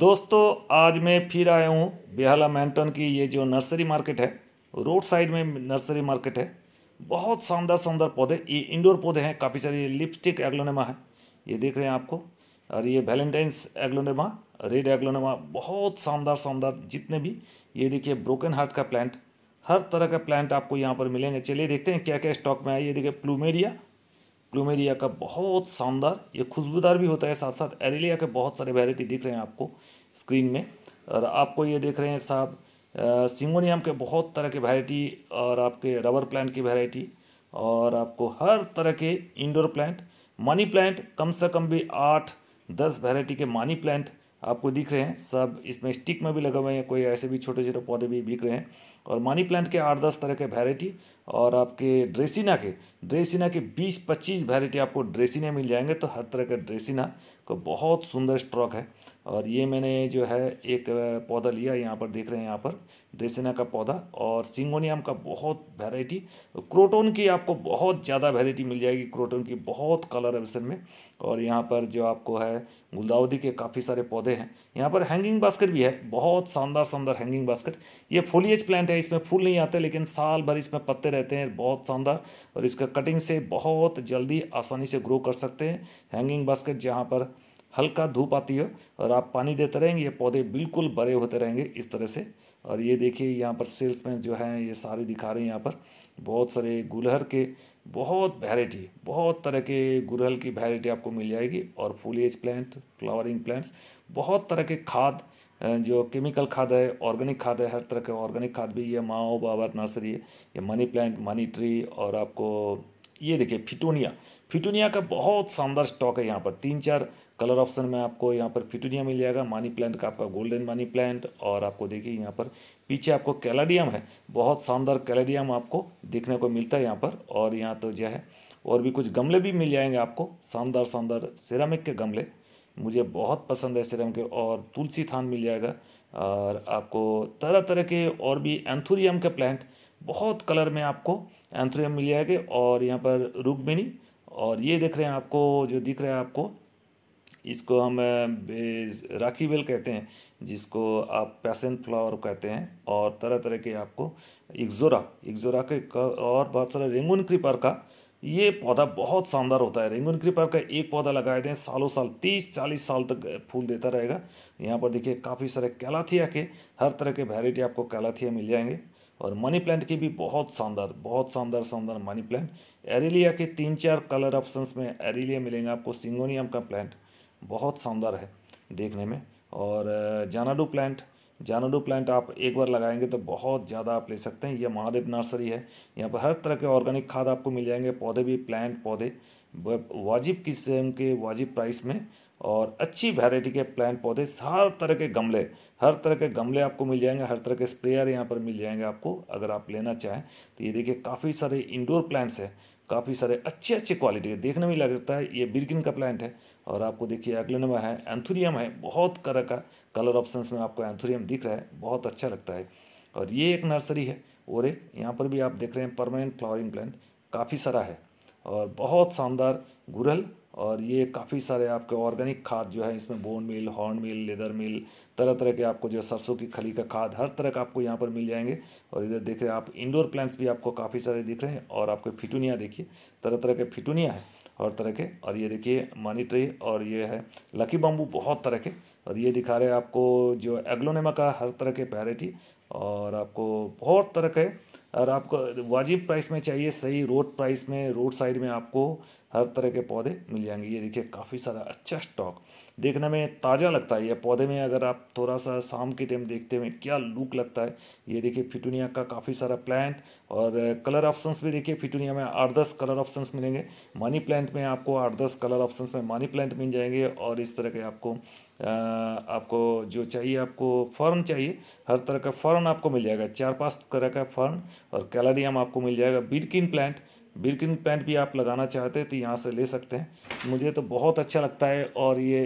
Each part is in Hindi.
दोस्तों आज मैं फिर आया हूँ बेहला मैंटन की ये जो नर्सरी मार्केट है रोड साइड में नर्सरी मार्केट है बहुत शानदार शानदार पौधे ये इंडोर पौधे हैं काफ़ी सारे लिपस्टिक एग्लोनेमा है ये देख रहे हैं आपको और ये वैलेंटाइंस एग्लोनेमा रेड एग्लोनेमा बहुत शानदार शानदार जितने भी ये देखिए ब्रोकन हार्ट का प्लांट हर तरह का प्लांट आपको यहाँ पर मिलेंगे चलिए देखते हैं क्या क्या स्टॉक में आए ये देखिए प्लूमेरिया प्लूमेरिया का बहुत शानदार ये खुशबूदार भी होता है साथ साथ एरेलिया के बहुत सारे वेराइटी दिख रहे हैं आपको स्क्रीन में और आपको ये देख रहे हैं साहब सिंगोनियम के बहुत तरह के वेराइटी और आपके रबर प्लांट की वेराइटी और आपको हर तरह के इंडोर प्लांट मनी प्लांट कम से कम भी आठ दस वेराइटी के मनी प्लांट आपको दिख रहे हैं सब इसमें स्टिक में भी लगा हुए हैं कोई ऐसे भी छोटे छोटे पौधे भी बिक रहे हैं और मनी प्लांट के आठ दस तरह के वैरायटी और आपके ड्रेसिना के ड्रेसिना के बीस पच्चीस वैरायटी आपको ड्रेसिना मिल जाएंगे तो हर तरह का ड्रेसिना का बहुत सुंदर स्ट्रॉक है और ये मैंने जो है एक पौधा लिया यहाँ पर देख रहे हैं यहाँ पर ड्रेसिना का पौधा और सिंगोनियम का बहुत वैरायटी क्रोटोन की आपको बहुत ज़्यादा वैरायटी मिल जाएगी क्रोटोन की बहुत कलर है में और यहाँ पर जो आपको है गुलदाउदी के काफ़ी सारे पौधे हैं यहाँ पर हैंगिंग बास्केट भी है बहुत शानदार शानदार हैंगिंग बास्केट ये फूलिएज प्लांट है इसमें फूल नहीं आते लेकिन साल भर इसमें पत्ते रहते हैं बहुत शानदार और इसका कटिंग से बहुत जल्दी आसानी से ग्रो कर सकते हैं हैंगिंग बास्केट जहाँ पर हल्का धूप आती है और आप पानी देते रहेंगे ये पौधे बिल्कुल बड़े होते रहेंगे इस तरह से और ये देखिए यहाँ पर सेल्समैन जो हैं ये सारे दिखा रहे हैं यहाँ पर बहुत सारे गुलहर के बहुत वैरायटी बहुत तरह के गुलहर की वैरायटी आपको मिल जाएगी और फूलेज प्लांट फ्लावरिंग प्लांट्स बहुत तरह के खाद जो केमिकल खाद है ऑर्गेनिक खाद है हर तरह के ऑर्गेनिक खाद भी ये माओ बाबर नर्सरी ये मनी प्लांट मनी ट्री और आपको ये देखिए फिटोनिया फिटोनिया का बहुत शानदार स्टॉक है यहाँ पर तीन चार कलर ऑप्शन में आपको यहाँ पर फिटोनिया मिल जाएगा मनी प्लांट का आपका गोल्डन मनी प्लांट और आपको देखिए यहाँ पर पीछे आपको कैलाडियम है बहुत शानदार कैलाडियम आपको देखने को मिलता है यहाँ पर और यहाँ तो जो है और भी कुछ गमले भी मिल जाएंगे आपको शानदार शानदार सिरामिक के गमले मुझे बहुत पसंद है सिरम के और तुलसी थान मिल जाएगा और आपको तरह तरह के और भी एंथुरियम के प्लांट बहुत कलर में आपको एंथ्रियम मिल जाएंगे और यहाँ पर रुकमिनी और ये देख रहे हैं आपको जो दिख रहा है आपको इसको हम राखी बेल कहते हैं जिसको आप पैसन फ्लावर कहते हैं और तरह तरह के आपको एक्जोरा एक्जोरा के और बहुत सारे रेंगून क्रीपर का ये पौधा बहुत शानदार होता है रेंगुन क्रीपर का एक पौधा लगाए दें सालों साल तीस चालीस साल तक फूल देता रहेगा यहाँ पर देखिए काफ़ी सारे कैलाथिया के हर तरह के वेराइटी आपको कैलाथिया मिल जाएंगे और मनी प्लांट की भी बहुत शानदार बहुत शानदार शानदार मनी प्लांट एरेलिया के तीन चार कलर ऑप्शंस में एरेलिया मिलेंगे आपको सिंगोनियम का प्लांट बहुत शानदार है देखने में और जानाडू प्लांट जानडू प्लांट आप एक बार लगाएंगे तो बहुत ज़्यादा आप ले सकते हैं यह महादेव नर्सरी है यहाँ पर हर तरह के ऑर्गेनिक खाद आपको मिल जाएंगे पौधे भी प्लांट पौधे वाजिब किस्म के वाजिब प्राइस में और अच्छी वैरायटी के प्लांट पौधे हर तरह के गमले हर तरह के गमले आपको मिल जाएंगे हर तरह के स्प्रेयर यहाँ पर मिल जाएंगे आपको अगर आप लेना चाहें तो ये देखिए काफ़ी सारे इंडोर प्लांट्स हैं काफ़ी सारे अच्छे अच्छे क्वालिटी के देखने में लग जाता है ये बिरकिन का प्लांट है और आपको देखिए अगले नंबर है एंथुरियम है बहुत तरह का कलर ऑप्शंस में आपको एंथुरियम दिख रहा है बहुत अच्छा लगता है और ये एक नर्सरी है और यहाँ पर भी आप देख रहे हैं परमानेंट फ्लावरिंग प्लांट काफ़ी सारा है और बहुत शानदार गुरल और ये काफ़ी सारे आपके ऑर्गेनिक खाद जो है इसमें bone meal horn meal leather meal तरह तरह के आपको जो सरसों की खली का खाद हर तरह का आपको यहाँ पर मिल जाएंगे और इधर देख रहे हैं आप इंडोर प्लांट्स भी आपको काफ़ी सारे दिख रहे हैं और आपके फिटूनिया देखिए तरह तरह के फिटूनिया है और तरह के और ये देखिए मनी ट्री और ये है लकी बम्बू बहुत तरह के और ये दिखा रहे हैं आपको जो एग्लोनेमा का हर तरह के पैरेटी और आपको बहुत तरह के और आपको वाजिब प्राइस में चाहिए सही रोड प्राइस में रोड साइड में आपको हर तरह के पौधे मिल जाएंगे ये देखिए काफ़ी सारा अच्छा स्टॉक देखने में ताज़ा लगता है ये पौधे में अगर आप थोड़ा सा शाम के टाइम देखते हुए क्या लुक लगता है ये देखिए फिटूनिया का काफ़ी सारा प्लांट और कलर ऑप्शंस भी देखिए फिटूनिया में आठ दस कलर ऑप्शंस मिलेंगे मनी प्लांट में आपको आठ दस कलर ऑप्शंस में मनी प्लांट मिल जाएंगे और इस तरह के आपको आपको जो चाहिए आपको फर्न चाहिए हर तरह का फर्न आपको मिल जाएगा चार पाँच तरह का फर्न और कैलरियम आपको मिल जाएगा बिटकिन प्लांट बिरकिन पैंट भी आप लगाना चाहते हैं तो यहाँ से ले सकते हैं मुझे तो बहुत अच्छा लगता है और ये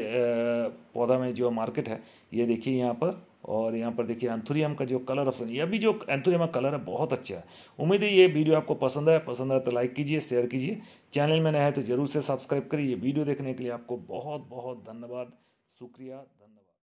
पौधा में जो मार्केट है ये देखिए यहाँ पर और यहाँ पर देखिए एंथुरियम का जो कलर ऑप्शन ये भी जो एंथुरियम का कलर है बहुत अच्छा है उम्मीद है ये वीडियो आपको पसंद आया पसंद आया तो लाइक कीजिए शेयर कीजिए चैनल में नया है तो ज़रूर से सब्सक्राइब करिए वीडियो देखने के लिए आपको बहुत बहुत धन्यवाद शुक्रिया